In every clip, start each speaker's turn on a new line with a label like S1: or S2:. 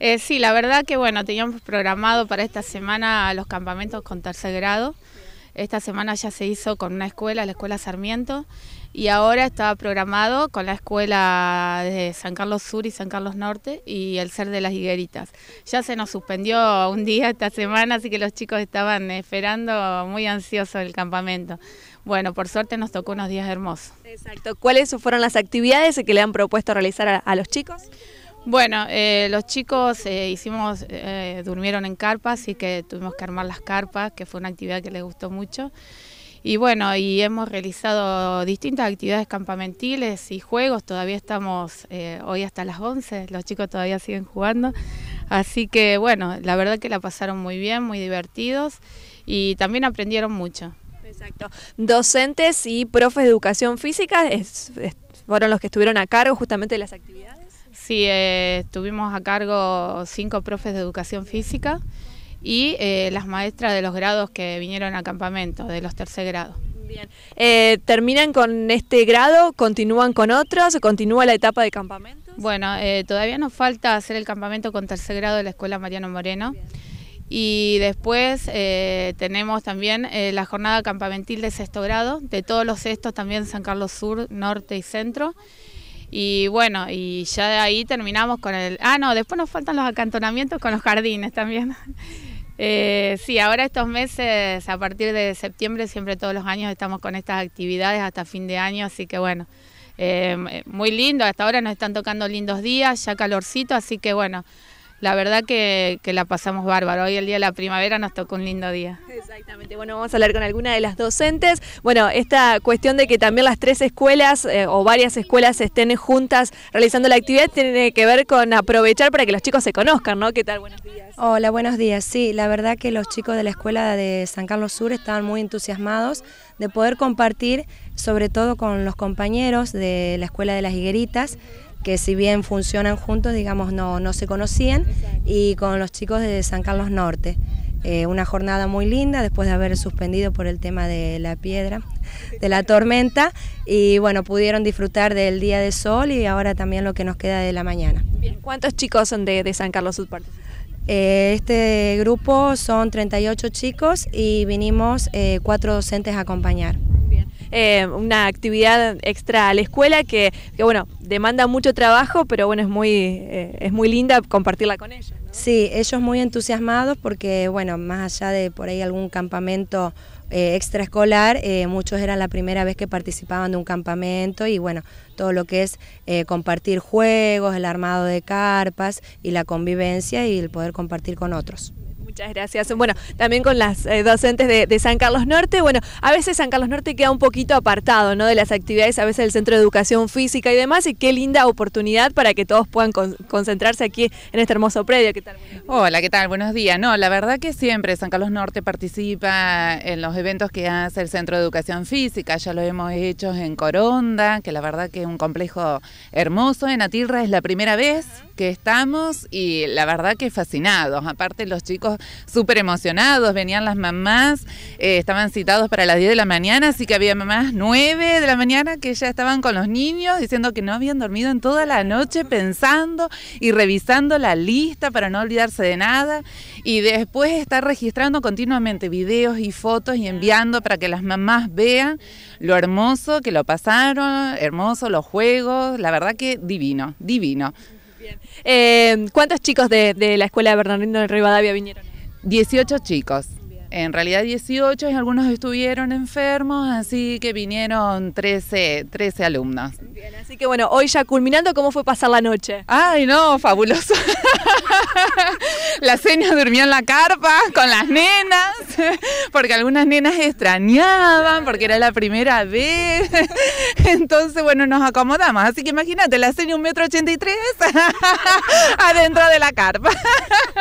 S1: Eh, sí, la verdad que bueno, teníamos programado para esta semana los campamentos con tercer grado. Esta semana ya se hizo con una escuela, la escuela Sarmiento, y ahora estaba programado con la escuela de San Carlos Sur y San Carlos Norte y el ser de las Higueritas. Ya se nos suspendió un día esta semana, así que los chicos estaban esperando muy ansiosos el campamento. Bueno, por suerte nos tocó unos días hermosos. Exacto. ¿Cuáles fueron las actividades que le han propuesto realizar a los chicos? Bueno, eh, los chicos eh, hicimos, eh, durmieron en carpas, así que tuvimos que armar las carpas, que fue una actividad que les gustó mucho. Y bueno, y hemos realizado distintas actividades campamentiles y juegos, todavía estamos hoy hasta las 11, los chicos todavía siguen jugando. Así que bueno, la verdad que la pasaron muy bien, muy divertidos y también aprendieron mucho. Exacto. Docentes y profes de educación física
S2: fueron los que estuvieron a cargo justamente de las actividades.
S1: Sí, eh, estuvimos a cargo cinco profes de educación física y eh, las maestras de los grados que vinieron a campamento, de los tercer grado.
S2: Bien. Eh, ¿Terminan con este grado? ¿Continúan con otros? ¿Continúa la etapa de campamento?
S1: Bueno, todavía nos falta hacer el campamento con tercer grado de la Escuela Mariano Moreno. Y después tenemos también la jornada campamentil de sexto grado, de todos los sextos también San Carlos Sur, Norte y Centro. Y bueno, y ya de ahí terminamos con el... Ah, no, después nos faltan los acantonamientos con los jardines también. eh, sí, ahora estos meses, a partir de septiembre, siempre todos los años estamos con estas actividades hasta fin de año, así que bueno, eh, muy lindo, hasta ahora nos están tocando lindos días, ya calorcito, así que bueno, la verdad que, la pasamos bárbaro. Hoy el día de la primavera nos tocó un lindo día. Exactamente.
S2: Bueno, vamos a hablar con alguna de las docentes. Bueno, esta cuestión de que también las tres escuelas eh, o varias escuelas estén juntas realizando la actividad tiene que ver con aprovechar para que los chicos se conozcan, ¿no? ¿Qué tal? Buenos
S3: días. Hola, buenos días. Sí, la verdad que los chicos de la escuela de San Carlos Sur estaban muy entusiasmados de poder compartir, sobre todo con los compañeros de la escuela de las Higueritas que si bien funcionan juntos, digamos, no, no se conocían, y con los chicos de San Carlos Norte. Eh, una jornada muy linda después de haber suspendido por el tema de la piedra, de la tormenta, y bueno, pudieron disfrutar del día de sol y ahora también lo que nos queda de la mañana. ¿Cuántos chicos son de, San Carlos Sur eh, este grupo son 38 chicos y vinimos eh, cuatro docentes a acompañar. Eh, una actividad extra a la escuela que, que, bueno, demanda mucho trabajo, pero bueno, es muy, eh, es muy linda compartirla con ellos. Sí, ellos muy entusiasmados porque, bueno, más allá de por ahí algún campamento eh, extraescolar, muchos eran la primera vez que participaban de un campamento y bueno, todo lo que es compartir juegos, el armado de carpas y la convivencia y el poder compartir con otros.
S2: Muchas gracias. Bueno, también con las eh, docentes de, San Carlos Norte. Bueno, a veces San Carlos Norte queda un poquito apartado, ¿no? De las actividades, a veces del Centro de Educación Física y demás. Y qué linda oportunidad para que todos puedan concentrarse aquí en este hermoso
S4: predio. ¿Qué tal? Hola, ¿qué tal? Buenos días. No, la verdad que siempre San Carlos Norte participa en los eventos que hace el Centro de Educación Física. Ya lo hemos hecho en Coronda, que la verdad que es un complejo hermoso. En Atirra es la primera vez que estamos y la verdad que fascinados. Aparte los chicos súper emocionados, venían las mamás, eh, estaban citados para las 10 de la mañana, así que había mamás 9 de la mañana que ya estaban con los niños diciendo que no habían dormido en toda la noche pensando y revisando la lista para no olvidarse de nada y después estar registrando continuamente videos y fotos y enviando para que las mamás vean lo hermoso que lo pasaron, hermoso los juegos, la verdad que divino, divino. Eh, ¿Cuántos chicos de, la escuela de Bernardino de Rivadavia vinieron? 18 chicos. En realidad 18 y algunos estuvieron enfermos, así que vinieron 13, 13 alumnos. así que bueno, hoy ya culminando, ¿cómo fue pasar la noche? Ay, no, fabuloso. la seña durmió en la carpa con las nenas, porque algunas nenas extrañaban, porque era la primera vez. Entonces, bueno, nos acomodamos. Así que imagínate, la seña un metro ochenta adentro de la carpa.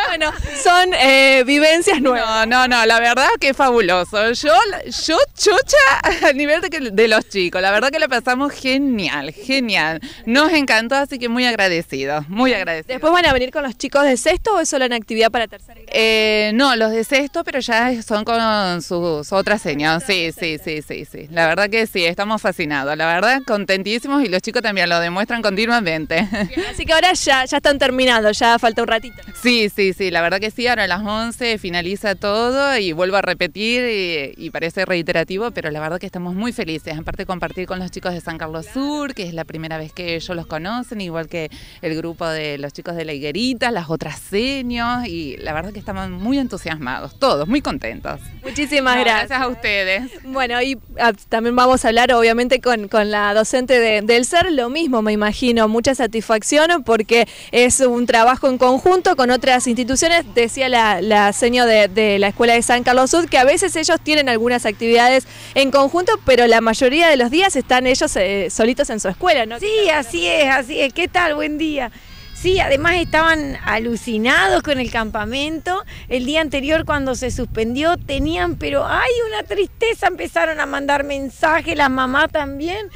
S4: bueno, son eh, vivencias nuevas. No, no, no, verdad que fabuloso. Yo, yo chocha a nivel de, los chicos. La verdad que lo pasamos genial, genial. Nos encantó, así que muy agradecido muy agradecidos. ¿Después van a venir con los chicos de sexto o es solo en actividad para tercer grado? Eh, no, los de sexto, pero ya son con sus otras señas. Sí, sí, sí, sí, sí. La verdad que sí, estamos fascinados. La verdad, contentísimos y los chicos también lo demuestran continuamente. así que ahora ya, ya están terminando, ya falta un ratito. Sí, sí, sí. La verdad que sí, ahora a las 11 finaliza todo y y vuelvo a repetir y, parece reiterativo, pero la verdad que estamos muy felices. En parte compartir con los chicos de San Carlos Sur, que es la primera vez que ellos los conocen, igual que el grupo de los chicos de La Higuerita, las otras seños y la verdad que estamos muy entusiasmados, todos muy contentos.
S2: Muchísimas gracias. a ustedes. Bueno, y ah, también vamos a hablar obviamente con, la docente del SER, lo mismo me imagino, mucha satisfacción porque es un trabajo en conjunto con otras instituciones, decía la, la seño de, de la Escuela de San Carlos Sud, que a veces ellos tienen algunas actividades en conjunto, pero la mayoría de los días están ellos eh, solitos en su
S5: escuela, ¿no? Sí, así es, así es. ¿Qué tal? Buen día. Sí, además estaban alucinados con el campamento. El día anterior cuando se suspendió tenían, pero hay una tristeza, empezaron a mandar mensajes, la mamá también.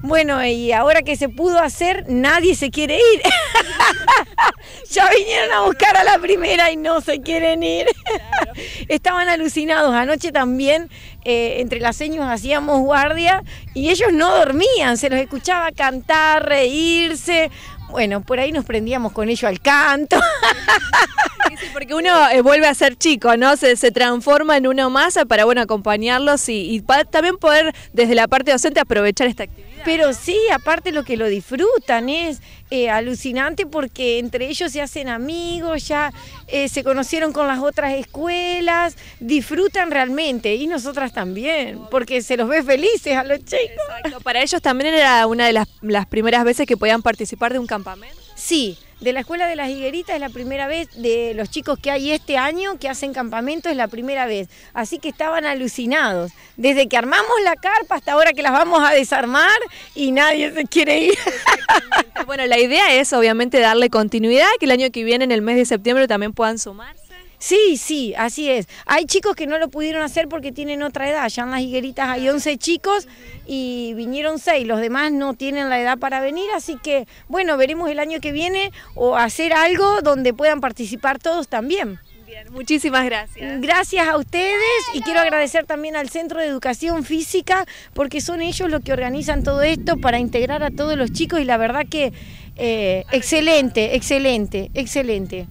S5: Bueno, y ahora que se pudo hacer, nadie se quiere ir. ya vinieron a buscar a la primera y no se quieren ir. Estaban alucinados. Anoche también eh, entre las señas hacíamos guardia y ellos no dormían, se los escuchaba cantar, reírse. Bueno, por ahí nos prendíamos con ellos al canto.
S2: porque uno eh, vuelve a ser chico, ¿no? Se, se, transforma en uno más para, bueno,
S5: acompañarlos y, también poder desde la parte docente aprovechar esta actividad. Pero sí, aparte lo que lo disfrutan es eh, alucinante porque entre ellos se hacen amigos, ya eh, se conocieron con las otras escuelas, disfrutan realmente y nosotras también, porque se los ve felices a los chicos. para ellos también era una de las,
S2: las primeras veces que podían participar de un campamento.
S5: Sí, de la Escuela de las Higueritas es la primera vez, de los chicos que hay este año que hacen campamento es la primera vez. Así que estaban alucinados. Desde que armamos la carpa hasta ahora que las vamos a desarmar y nadie se quiere ir. Bueno, la idea es obviamente darle continuidad, que el año que viene, en el mes de septiembre, también puedan sumar. Sí, sí, así es. Hay chicos que no lo pudieron hacer porque tienen otra edad. Ya en las higueritas hay 11 chicos y vinieron 6. Los demás no tienen la edad para venir, así que bueno, veremos el año que viene o hacer algo donde puedan participar todos también. Bien, muchísimas gracias. Gracias a ustedes y quiero agradecer también al Centro de Educación Física porque son ellos los que organizan todo esto para integrar a todos los chicos y la verdad que eh, excelente, excelente, excelente.